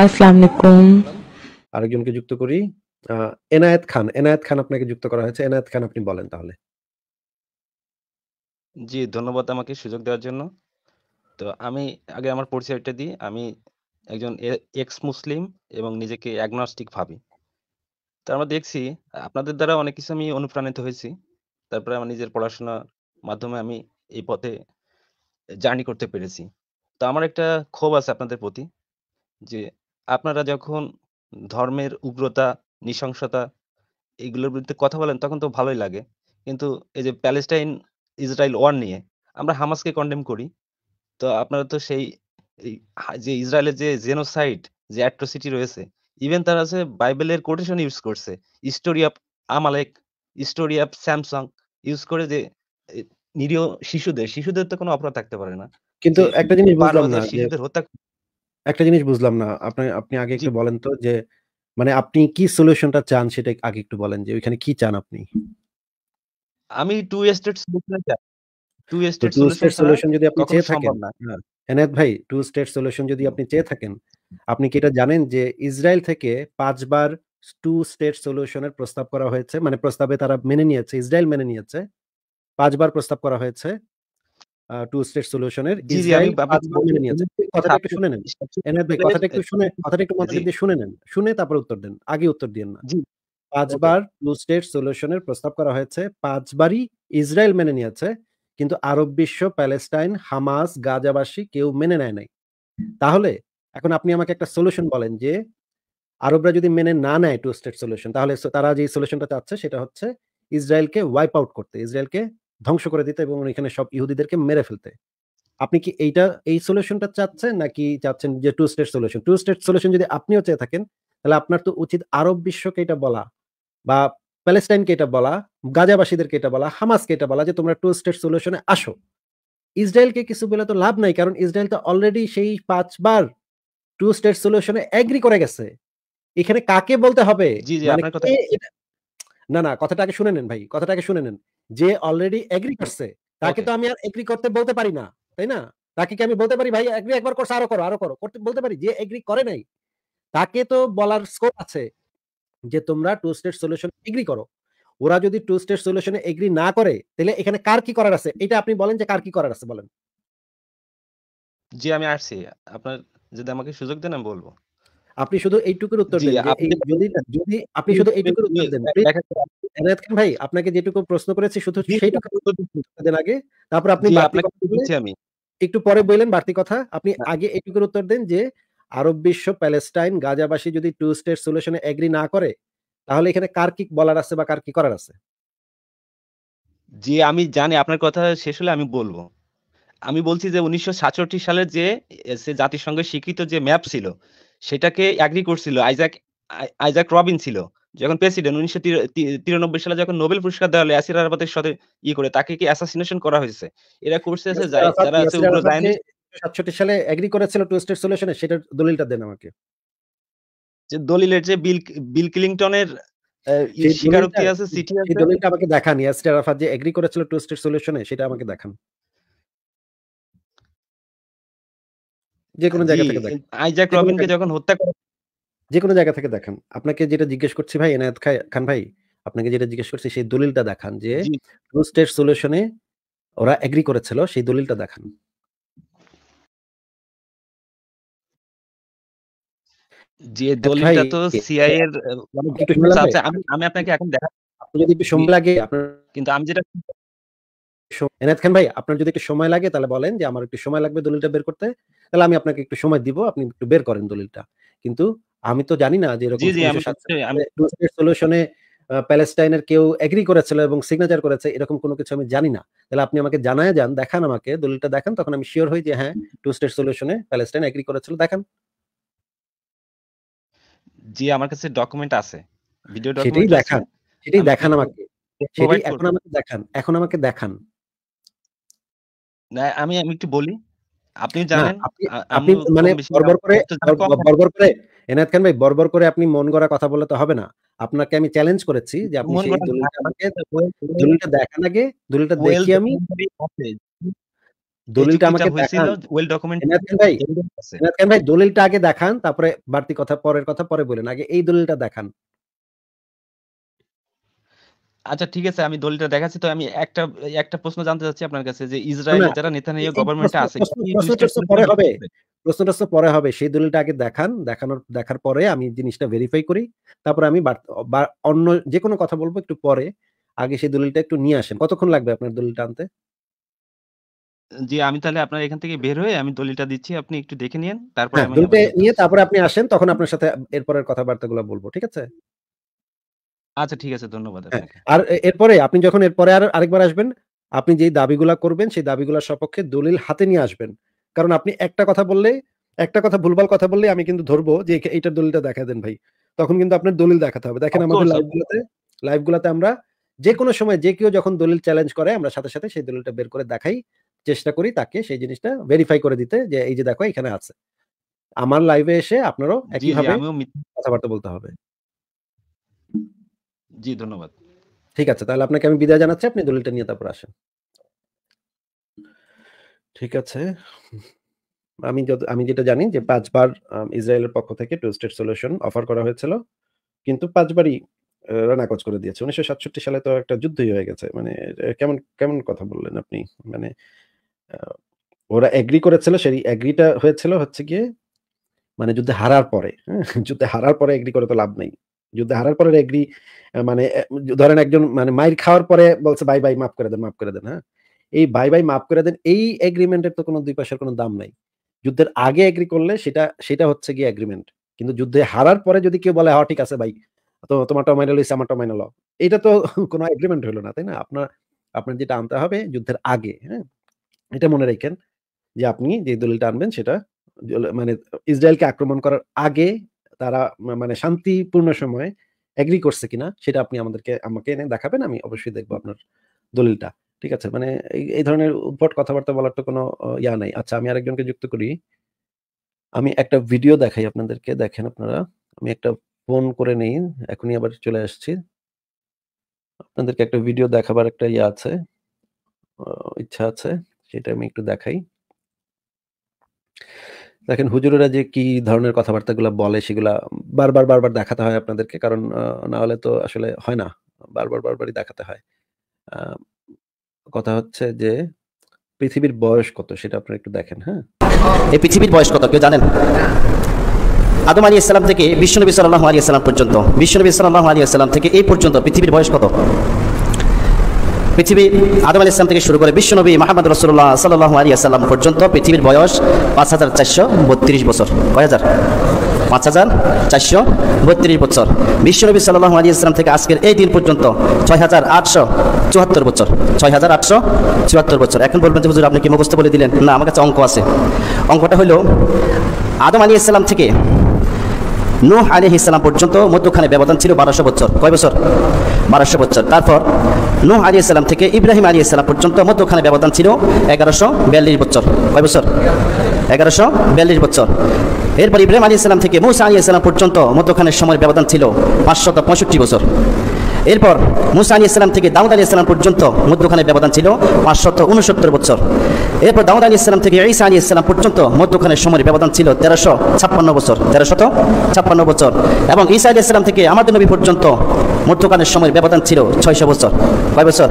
আরেকজনকে যুক্ত করি এনায়েত খান এনায়েত খান আপনাকে যুক্ত করা হয়েছে এনায়েত খান আপনি বলেন তাহলে জি ধন্যবাদ আমাকে সুযোগ দেওয়ার জন্য তো আমি আগে আমার পরিচয়টা দিই আমি একজন এক্স মুসলিম এবং নিজেকে অ্যাগনস্টিক ভাবি তো আমরা দেখছি আপনাদের দ্বারা অনেক কিছু আমি অনুপ্রাণিত হয়েছি তারপরে আমার নিজের পড়াশোনার মাধ্যমে আমি এই পথে জার্নি করতে পেরেছি তো আমার একটা ক্ষোভ আছে আপনাদের প্রতি যে আপনারা যখন ধর্মের উগ্রতা, নৃশংসতা এগুলোর বিরুদ্ধে কথা বলেন তখন তো ভালোই লাগে। কিন্তু এই যে প্যালেস্টাইন ইসরায়েল ওয়ার নিয়ে আমরা হামাসকে কন্ডেম করি। তো আপনারা তো সেই যে ইসরায়েলের যে জেনোসাইড যে অ্যাট্রোসিটি রয়েছে ইভেন তারা হচ্ছে বাইবেলের কোটেশন ইউজ করছে। Story of Amalek, story of Samson use করে যে নিরীহ শিশুদের, শিশুদের তো কোনো অপরাধ থাকতে পারে না। কিন্তু একটা জিনিস বুঝলাম না যে শিশুদের হত্যা একটা জিনিস বুঝলাম না আপনি আপনি আগে একটু বলেন তো যে মানে আপনি কি সলিউশনটা চান সেটা আগে একটু বলেন যে ওইখানে কি চান আপনি আমি টু স্টেট সলিউশন চাই টু স্টেট সলিউশন যদি আপনি চেয়ে থাকেন হ্যাঁ। এনাদ ভাই টু স্টেট সলিউশন যদি আপনি চেয়ে থাকেন আপনি কি এটা জানেন যে ইসরায়েল থেকে পাঁচবার টু স্টেট সলিউশনের প্রস্তাব করা হয়েছে মানে প্রস্তাবে তারা মেনে নিয়েছে ইসরায়েল মেনে নিয়েছে পাঁচবার প্রস্তাব করা হয়েছে টু স্টেট সলিউশনের ইসরায়েল কথাটা একটু শুনে নেন এনায়েত ভাই কথাটা একটু শুনে কথাটা একটু মনোযোগ দিয়ে শুনে নেন শুনে তারপর উত্তর দেন আগে উত্তর দেন না পাঁচবার টু স্টেট সলিউশনের প্রস্তাব করা হয়েছে পাঁচবারই ইসরায়েল মেনে নিয়েছে কিন্তু আরব বিশ্ব প্যালেস্টাইন হামাস গাজাবাসী কেউ মেনে নেয় নাই তাহলে এখন আপনি আমাকে একটা সলিউশন বলেন যে আরবরা যদি মেনে না নেয় টু স্টেট সলিউশন তাহলে তারা যে সলিউশনটা চাচ্ছে সেটা হচ্ছে ইসরায়েলকে ওয়াইপ আউট করতে ইসরায়েলকে ধ্বংস করে দিতে এবং এখানে সব ইহুদিদেরকে মেরে ফেলতে আপনি কি এইটা এই সলিউশনটা চাচ্ছেন নাকি চাচ্ছেন যে two state solution two state solution যদি আপনিও চেয়ে থাকেন তাহলে আপনার তো উচিত আরব বিশ্বকে এটা বলা বা প্যালেস্টাইনকে এটা বলা গাজাবাসীদেরকে এটা বলা হামাসকে এটা বলা যে তোমরা টু স্টেট সলিউশনে আসো ইসরায়েলকে কিছু বলে তো লাভ নাই কারণ ইসরায়েল তো অলরেডি সেই পাঁচবার টু স্টেট সলিউশনে অ্যাগ্রি করে গেছে এখানে কাকে বলতে হবে মানে না না কথাটা আগে শুনে নেন ভাই কথাটা আগে শুনে নেন যে অলরেডি এগ্রি করছে তাকে তো আমি আর এগ্রি করতে বলতে পারি না তাই না তাকে কি আমি বলতে পারি ভাই এগ্রি একবার করছে আরো করো আরো করো করতে বলতে পারি যে এগ্রি করে নাই তাকে তো বলার স্কোপ আছে যে তোমরা টু স্টেট সলিউশন এগ্রি করো ওরা যদি টু স্টেট সলিউশনে এগ্রি না করে তাহলে এখানে কার কি করার আছে এটা আপনি বলেন যে কার কি করার আছে বলেন জি আমি আসছি আপনার যদি আমাকে সুযোগ দেন আমি বলবো আপনি শুধু এইটুকুর উত্তর দেন যদি যদি আপনি শুধু এইটুকুর উত্তর দেন এনায়েত খান ভাই আপনাকে যেটুকু প্রশ্ন করেছি শুধু সেইটুকু উত্তর দেন আগে তারপর আপনি আমি একটু পরে বললেন বাড়তি কথা আপনি হ্যাঁ। আগে এইটুকুর উত্তর দেন যে আরব বিশ্ব প্যালেস্টাইন গাজাবাসী যদি টু স্টেট সলিউশনে এগ্রি না করে তাহলে এখানে কার কি বলার আছে বা কার কি করার আছে জি আমি জানি আপনার কথা শেষ হলে আমি বলবো আমি বলছি যে উনিশশো সালের যে জাতিসংঘের স্বীকৃত যে ম্যাপ ছিল সেটাকে অ্যাগ্রি করছিল আইজাক আইজাক রবিন ছিল যখন প্রেসিডেন্ট উনিশশো তিরানব্বই সালে যখন নোবেল পুরস্কার দেওয়া হলো ইয়াসির আরাফাতের সাথে ইয়ে করে তাকে কি অ্যাসাসিনেশন করা হয়েছে এরা করছে যারা আছে উগ্র সাতষট্টি সালে এগ্রি করেছিল টু স্টেট সলিউশনে সেটার দলিলটা দেন আমাকে যে দলিলের যে বিল বিল ক্লিংটনের ইয়ে স্বীকারোক্তি আছে সিটি দলিলটা আমাকে দেখান ইয়াসির আরাফাত যে এগ্রি করেছিল টু স্টেট সলিউশনে সেটা আমাকে দেখান যে কোনো জায়গা থেকে দেখেন আইজাক রবিনকে যখন হত্যা করে যে কোনো জায়গা থেকে দেখেন আপনাকে যেটা জিজ্ঞেস করছি ভাই এনায়েত খান ভাই আপনাকে যেটা জিজ্ঞেস করছি সেই দলিলটা দেখান যে টু স্টেট সলিউশনে ওরা এগ্রি করেছিল সেই দলিলটা দেখান যে আচ্ছা দলিলটা তো সিআই এর মানে আমি আপনাকে এখন দেখাচ্ছি আপনি যদি একটু সময় লাগে আপনার কিন্তু আমি যেটা এনাদ খান ভাই আপনার যদি একটু সময় লাগে তাহলে বলেন যে আমার একটু সময় লাগবে দলিলটা বের করতে তাহলে আমি আপনাকে একটু সময় দিব আপনি একটু বের করেন দলিলটা কিন্তু আমি তো জানি না যে এরকম সলিউশনে মানে প্যালেস্টাইনের কেউ এগ্রি করেছিল এবং সিগনেচার করেছে এরকম কোনো কিছু আমি জানি না তাহলে আপনি আমাকে জানায় যান দেখান আমাকে দলিলটা দেখান তখন আমি শিওর হই যে হ্যাঁ টু স্টেট সলিউশনে প্যালেস্টাইন এগ্রি করেছিল দেখান জি আমার কাছে ডকুমেন্ট আছে ভিডিও ডকুমেন্ট সেটাই দেখান সেটাই দেখান আমাকে সেটাই এখন আমাকে দেখান এখন আমাকে দেখান না আমি আমি একটু বলি আপনি জানেন আপনি মানে বর্বর করে বর্বর করে এনায়েত খান ভাই বর্বর করে আপনি মন গড়া কথা বলতে হবে না আপনাকে আমি চ্যালেঞ্জ করেছি যে আপনি সেই দলিলটা আমাকে দলিলটা দেখান আগে দলিলটা দেখি আমি দলিলটা আমাকে দেখান ওয়েল ডকুমেন্ট এনায়েত খান ভাই এনায়েত খান ভাই দলিলটা আগে দেখান তারপরে বাড়তি কথা পরের কথা পরে বলেন আগে এই দলিলটা দেখান আচ্ছা ঠিক আছে আমি দলিলটা দেখাচ্ছি তো আমি একটা একটা প্রশ্ন জানতে চাচ্ছি আপনার কাছে যে ইসরায়েল যারা নেতানিয়াহু গভর্নমেন্টে আছে পরে হবে প্রশ্নটা পরে হবে সেই দলিলটা আগে দেখান দেখানোর দেখার পরে আমি জিনিসটা ভেরিফাই করি তারপরে আমি অন্য যে কোনো কথা বলবো একটু পরে আগে সেই দলিলটা একটু নিয়ে আসেন কতক্ষণ লাগবে আপনার দলিলটা আনতে জি আমি তাহলে আপনার এখান থেকে বের হয়ে আমি দলিলটা দিচ্ছি আপনি একটু দেখে নিন তারপরে হ্যাঁ, আমি নিয়ে তারপরে আপনি আসেন তখন আপনার সাথে এরপরের কথাবার্তাগুলো বলবো ঠিক আছে আচ্ছা ঠিক আছে ধন্যবাদ হ্যাঁ, আর এরপরে আপনি যখন এরপরে আর আরেকবার আসবেন আপনি যেই দাবিগুলো করবেন সেই দাবিগুলোর সপক্ষে দলিল হাতে নিয়ে আসবেন কারণ আপনি একটা কথা বললে একটা কথা ভুলভাল কথা বললে আমি কিন্তু ধরবো যে এইটার দলিলটা দেখা দেন ভাই তখন কিন্তু আপনার দলিল দেখাতে হবে দেখেন আমাদের লাইভগুলোতে লাইভগুলোতে আমরা যে কোনো সময় যে কেউ যখন দলিল চ্যালেঞ্জ করে আমরা সাথে সাথে সেই দলিলটা বের করে দেখাই চেষ্টা করি তাকে সেই জিনিসটা ভেরিফাই করে দিতে যে এই যে দেখো এখানে আছে আমার লাইভে এসে আপনারও একইভাবে কথাবার্তা বলতে হবে জি ধন্যবাদ ঠিক আছে তাহলে আপনাকে আমি বিদায় জানাচ্ছি আপনি দলিলটা নিয়ে তারপর আসেন ঠিক আছে আমি যত আমি যেটা জানি যে পাঁচবার ইসরায়েলের পক্ষ থেকে টু স্টেট সলিউশন অফার করা হয়েছিল কিন্তু পাঁচবারই নাকচ করে দিয়েছে উনিশশো সাতষট্টি সালে তো একটা যুদ্ধই হয়ে গেছে মানে কেমন কেমন কথা বললেন আপনি মানে ওরা এগ্রি করেছিল সেই এগ্রিটা হয়েছিল হচ্ছে গিয়ে মানে যুদ্ধে হারার পরে হ্যাঁ, যুদ্ধে হারার পরে এগ্রি করে তো লাভ নেই যুদ্ধে হারার পরে এগ্রি মানে ধরেন একজন মানে মাইর খাওয়ার পরে বলছে বাই বাই মাফ করে দেন মাফ করে দেন হ্যাঁ এই বাই বাই মাফ করে দেন এই এগ্রিমেন্টের তো কোনো দুই পাশের কোনো দাম নাই যুদ্ধের আগে এগ্রি করলে সেটা সেটা হচ্ছে গিয়ে এগ্রিমেন্ট কিন্তু যুদ্ধে হারার পরে যদি কেউ বলে হ্যাঁ ঠিক আছে ভাই তো তোমারটা মাইনে লইছে আমারটা মাইনে লও এটা তো কোনো এগ্রিমেন্ট হলো না তাই না আপনার আপনার যেটা আনতে হবে যুদ্ধের আগে হ্যাঁ এটা মনে রাখেন যে আপনি যে দলিলটা আনবেন সেটা মানে ইসরায়েলকে আক্রমণ করার আগে তারা মানে শান্তিপূর্ণ সময়ে অ্যাগ্রি করছে কিনা সেটা আপনি আমাদেরকে আমাকে এনে দেখাবেন আমি অবশ্যই দেখবো আপনার দলিলটা ঠিক আছে মানে এই ধরনের উদ্ভট কথাবার্তা বলার তো কোনো ইয়া নাই আচ্ছা আমি আরেকজনকে যুক্ত করি আমি একটা ভিডিও দেখাই আপনাদেরকে দেখেন আপনারা আমি একটা ফোন করে নেই এখনই আবার চলে আসছি আপনাদেরকে একটা ভিডিও দেখাবার একটা ইয়ে আছে ইচ্ছা আছে সেটা আমি একটু দেখাই দেখেন হুজুরেরা যে কি ধরনের কথাবার্তাগুলো বলে সেগুলা বারবার বারবার দেখাতে হয় আপনাদেরকে কারণ না হলে তো আসলে হয় না বারবার বারবারই দেখাতে হয় কথা হচ্ছে যে পৃথিবীর বয়স কত সেটা আপনারা একটু দেখেন হ্যাঁ এই পৃথিবীর বয়স কত কেউ জানেন আদম আলী ইসলাম থেকে বিশ্বনবী সাল্লাম আলী ইসলাম পর্যন্ত বিশ্বনবী সাল্লাম আলী ইসলাম থেকে এই পর্যন্ত পৃথিবীর বয়স কত পৃথিবী আদম আলি ইসলাম থেকে শুরু করে বিশ্বনবী মাহমদ রসুল্লাহ সাল্লাহ আলী পর্যন্ত পৃথিবীর বয়স পাঁচ হাজার চারশো বত্রিশ বছর কয় হাজার পাঁচ হাজার চারশো বত্রিশ বছর বিশ্বনবী সাল্লাহ আলী ইসলাম থেকে আজকের এই দিন পর্যন্ত ছয় হাজার আটশো চুয়াত্তর বছর ছয় হাজার আটশো চুয়াত্তর বছর এখন বলবেন যে হুজুর আপনি কি মুখস্থ বলে দিলেন না আমার কাছে অঙ্ক আছে অঙ্কটা হলো আদম আলী ইসলাম থেকে নূহ আলী ইসলাম পর্যন্ত মধ্যখানে ব্যবধান ছিল বারোশো বছর কয় বছর বারোশো বছর তারপর নূহ আলী ইসলাম থেকে ইব্রাহিম আলী ইসলাম পর্যন্ত মধ্যখানে ব্যবধান ছিল এগারোশো বিয়াল্লিশ বছর কয় বছর এগারোশো বিয়াল্লিশ বছর এরপর ইব্রাহিম আলী ইসলাম থেকে মৌসা আলী ইসলাম পর্যন্ত মধ্যখানের সময় ব্যবধান ছিল পাঁচশত পঁয়ষট্টি বছর এরপর মুসা আলী ইসলাম থেকে দাউদ আলী ইসলাম পর্যন্ত মধ্যখানে ব্যবধান ছিল পাঁচশত উনসত্তর বছর এরপর দাউদ আলী ইসলাম থেকে ঈসা আলী ইসলাম পর্যন্ত মধ্যখানের সময়ের ব্যবধান ছিল তেরোশো ছাপ্পান্ন বছর তেরোশত ছাপ্পান্ন বছর এবং ঈসা আলী ইসলাম থেকে আমাদের নবী পর্যন্ত মধ্যকালের সময়ের ব্যবধান ছিল ছয়শো বছর কয় বছর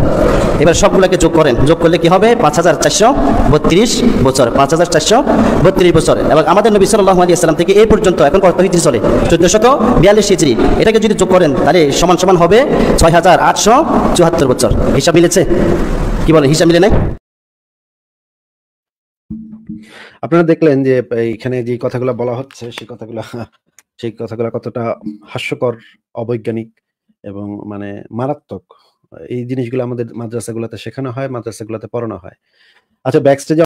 এবার সবগুলোকে যোগ করেন যোগ করলে কি হবে পাঁচ হাজার চারশো বত্রিশ বছর পাঁচ হাজার চারশো বত্রিশ বছর এবং আমাদের নবী সাল্লাহ আলী আসসালাম থেকে এই পর্যন্ত এখন কত হিজড়ি চলে চোদ্দশত বিয়াল্লিশ হিজড়ি এটাকে যদি যোগ করেন তাহলে সমান সমান হবে ছয় হাজার আটশো চুয়াত্তর বছর হিসাব মিলেছে কি বলে হিসাব মিলে নাই আপনারা দেখলেন যে এখানে যে কথাগুলো বলা হচ্ছে সেই কথাগুলো সেই কথাগুলো কতটা হাস্যকর অবৈজ্ঞানিক এবং মানে মারাত্মক এই জিনিসগুলো আমাদের মাদ্রাসাগুলোতে শেখানো হয় মাদ্রাসাগুলোতে পড়ানো হয় আচ্ছা ব্যাকস্টেজ